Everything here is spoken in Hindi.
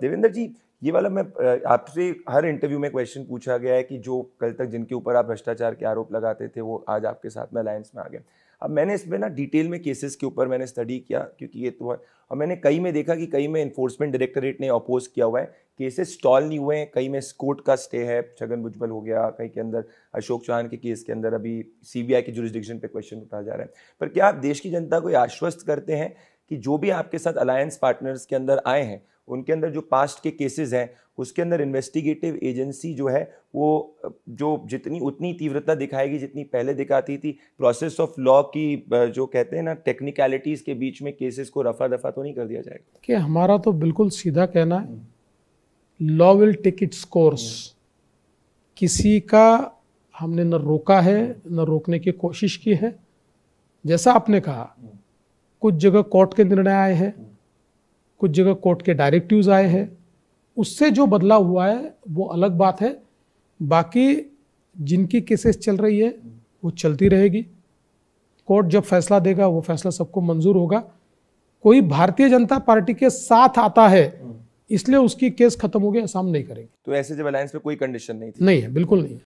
देवेंद्र जी ये वाला मैं आपसे हर इंटरव्यू में क्वेश्चन पूछा गया है कि जो कल तक जिनके ऊपर आप भ्रष्टाचार के आरोप लगाते थे वो आज आपके साथ में अलायंस में आ गए अब मैंने इसमें ना डिटेल में केसेस के ऊपर मैंने स्टडी किया क्योंकि ये तो है और मैंने कई में देखा कि कई में इन्फोर्समेंट डायरेक्टरेट ने अपोज किया हुआ है केसेस स्टॉल नहीं हुए हैं कई में कोर्ट का स्टे है छगन भुजबल हो गया कहीं के अंदर अशोक चौहान के केस के अंदर अभी सीबीआई के जुरिस्डिक्शन पे क्वेश्चन उठाया जा रहा है पर क्या आप देश की जनता को आश्वस्त करते हैं कि जो भी आपके साथ अलायंस पार्टनर्स के अंदर आए हैं उनके अंदर जो पास्ट के केसेस हैं उसके अंदर इन्वेस्टिगेटिव एजेंसी जो है वो जो जितनी उतनी तीव्रता दिखाएगी जितनी पहले दिखाती थी प्रोसेस ऑफ लॉ की जो कहते हैं ना टेक्निकलिटीज़ के बीच में केसेस को रफा दफा तो नहीं कर दिया जाएगा कि हमारा तो बिल्कुल सीधा कहना है law will take its course किसी का हमने न रोका है न रोकने की कोशिश की है जैसा आपने कहा कुछ जगह कोर्ट के निर्णय आए हैं कुछ जगह कोर्ट के डायरेक्टिव्स आए हैं उससे जो बदलाव हुआ है वो अलग बात है बाकी जिनकी केसेस चल रही है वो चलती रहेगी कोर्ट जब फैसला देगा वो फैसला सबको मंजूर होगा कोई भारतीय जनता पार्टी के साथ आता है हम्म। इसलिए उसकी केस खत्म हो गया हम नहीं करेंगे तो ऐसे जब अलायंस में कोई कंडीशन नहीं थी नहीं है बिल्कुल नहीं है